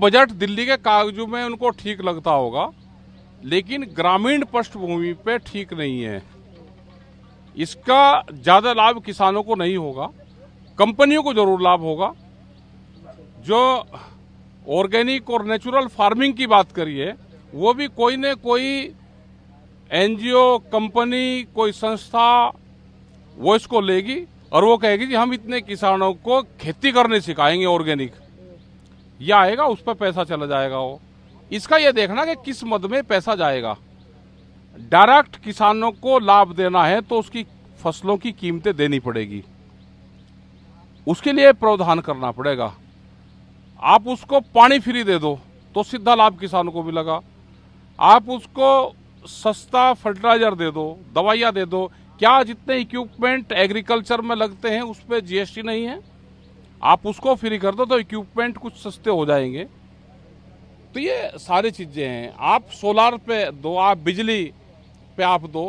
Budget Delhi के कागजों में उनको ठीक लगता होगा लेकिन ग्रामीण पृष्ठभूमि पे ठीक नहीं है इसका ज़्यादा लाभ किसानों को नहीं होगा कंपनियों को जरूर लाभ होगा जो ऑर्गेनिक और नेचुरल फार्मिंग की बात करिए वो भी कोई न कोई एनजीओ कंपनी कोई संस्था वो इसको लेगी और वो कहेगी कि हम इतने किसानों को खेती करने सिखाएंगे ऑर्गेनिक यह आएगा उस पर पैसा चला जाएगा वो इसका यह देखना कि किस मद में पैसा जाएगा डायरेक्ट किसानों को लाभ देना है तो उसकी फसलों की कीमतें देनी पड़ेगी उसके लिए प्रावधान करना पड़ेगा आप उसको पानी फ्री दे दो तो सीधा लाभ किसानों को मिलेगा आप उसको सस्ता फर्टिलाइजर दे दो दवाइयाँ दे दो क्या जितने इक्विपमेंट एग्रीकल्चर में लगते हैं उस पर जीएसटी नहीं है आप उसको फ्री कर दो तो इक्विपमेंट कुछ सस्ते हो जाएंगे तो ये सारी चीज़ें हैं आप सोलार पे दो आप बिजली पे आप दो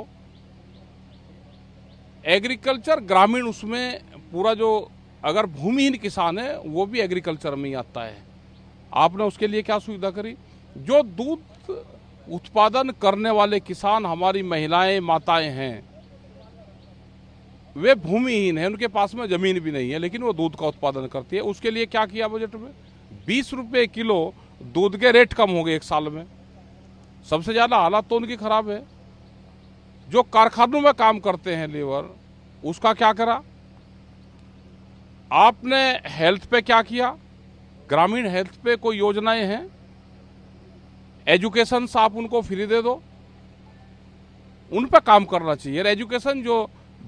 एग्रीकल्चर ग्रामीण उसमें पूरा जो अगर भूमिहीन किसान है वो भी एग्रीकल्चर में ही आता है आपने उसके लिए क्या सुविधा करी जो दूध उत्पादन करने वाले किसान हमारी महिलाएं माताएं हैं वे भूमिहीन है उनके पास में ज़मीन भी नहीं है लेकिन वो दूध का उत्पादन करती है उसके लिए क्या किया बजट में बीस रुपये किलो दूध के रेट कम हो गए एक साल में सबसे ज़्यादा हालात तो उनकी ख़राब है जो कारखानों में काम करते हैं लेबर उसका क्या करा आपने हेल्थ पे क्या किया ग्रामीण हेल्थ पे कोई योजनाएं हैं एजुकेशन आप उनको फ्री दे दो उन पर काम करना चाहिए एजुकेशन जो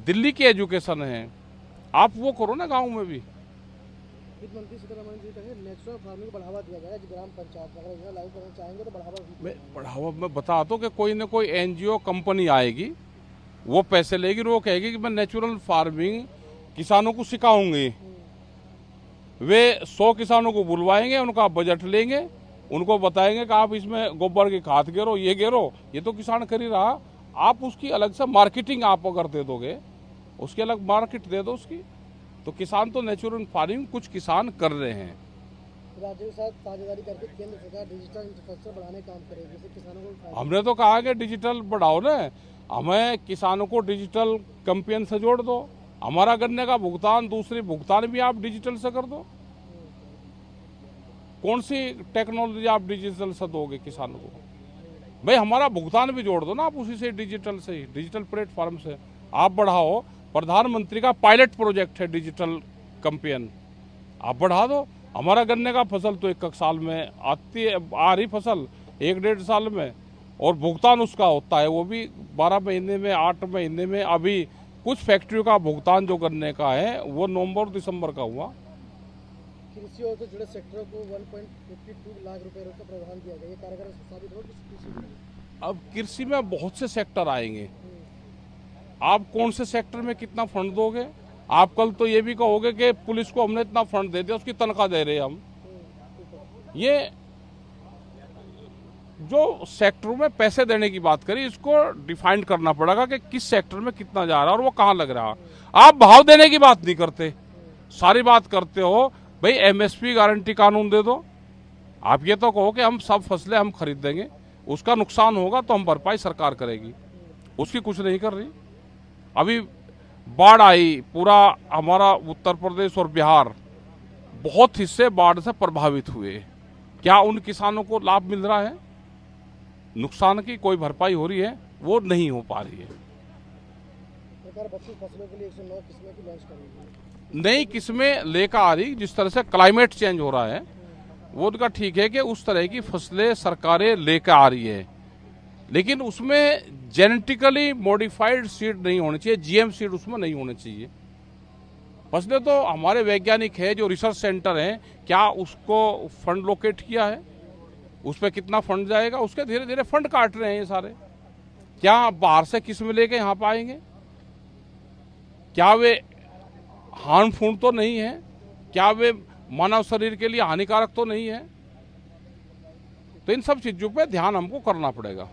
दिल्ली की एजुकेशन है आप वो करो ना गाँव में भी वित्त मंत्री सीतारमण जी कहें नेचुरल फार्मिंग को बढ़ावा दिया जाए ग्राम पंचायत अगर योजना लागू करना चाहेंगे तो बढ़ावा मैं बढ़ावा मैं बता दो कि कोई ना कोई एनजीओ कंपनी आएगी वो पैसे लेगी वो कहेगी कि मैं नेचुरल फार्मिंग किसानों को सिखाऊंगी वे सौ किसानों को बुलवाएंगे उनका बजट लेंगे उनको बताएंगे कि आप इसमें गोबर की खाद गेरो ये गेरो ये तो किसान कर ही रहा आप उसकी अलग से मार्केटिंग आप अगर दे दोगे उसकी अलग मार्केट दे दो उसकी तो किसान तो नेचुरल फार्मिंग कुछ किसान कर रहे हैं हमने तो कहा कि डिजिटल बढ़ाओ ना हमें किसानों को डिजिटल कंपेन से जोड़ दो हमारा गन्ने का भुगतान दूसरी भुगतान भी आप डिजिटल से कर दो कौन सी टेक्नोलॉजी आप डिजिटल से दोगे किसानों को भाई हमारा भुगतान भी जोड़ दो ना आप उसी से डिजिटल से ही डिजिटल प्लेटफॉर्म से आप बढ़ाओ प्रधानमंत्री का पायलट प्रोजेक्ट है डिजिटल कंपेन आप बढ़ा दो हमारा गन्ने का फसल तो एक साल में आती है आ रही फसल एक डेढ़ साल में और भुगतान उसका होता है वो भी बारह महीने में आठ महीने में अभी कुछ फैक्ट्रियों का भुगतान जो गन्ने का है वो नवंबर दिसंबर का हुआ कृषि और से जुड़े सेक्टरों को 1.52 लाख रुपए का प्रावधान दिया गया ये कारगर साबित होगा कृषि हम्म। अब कृषि में बहुत से सेक्टर आएंगे हम्म। आप कौन से सेक्टर में कितना फंड दोगे आप कल तो ये भी कहोगे कि पुलिस को हमने इतना फंड दे दिया उसकी तनख्वाह दे रहे हम हम्म। ये जो सेक्टरों में पैसे देने की बात करी इसको डिफाइंड करना पड़ेगा कि किस सेक्टर में कितना जा रहा है और वो कहाँ लग रहा आप भाव देने की बात नहीं करते सारी बात करते हो भाई एमएसपी गारंटी कानून दे दो आप ये तो कहो कि हम सब फसलें हम खरीद देंगे उसका नुकसान होगा तो हम भरपाई सरकार करेगी उसकी कुछ नहीं कर रही अभी बाढ़ आई पूरा हमारा उत्तर प्रदेश और बिहार बहुत हिस्से बाढ़ से प्रभावित हुए क्या उन किसानों को लाभ मिल रहा है नुकसान की कोई भरपाई हो रही है वो नहीं हो पा रही है सरकार बत्तीस फसलों के लिए एक सौ किस्में की लॉन्च नई किस्में लेकर आ रही जिस तरह से क्लाइमेट चेंज हो रहा है वो उनका तो ठीक है कि उस तरह की फसलें सरकारें लेकर आ रही है लेकिन उसमें जेनेटिकली मॉडिफाइड सीड नहीं होनी चाहिए जीएम सीड उसमें नहीं होनी चाहिए फसलें तो हमारे वैज्ञानिक है जो रिसर्च सेंटर हैं क्या उसको फंड लोकेट किया है उस पर कितना फंड जाएगा उसके धीरे धीरे फंड काट रहे हैं ये सारे क्या बाहर से किस्म लेके यहाँ पर आएंगे क्या वे हार्मफुल तो नहीं है क्या वे मानव शरीर के लिए हानिकारक तो नहीं है तो इन सब चीज़ों पे ध्यान हमको करना पड़ेगा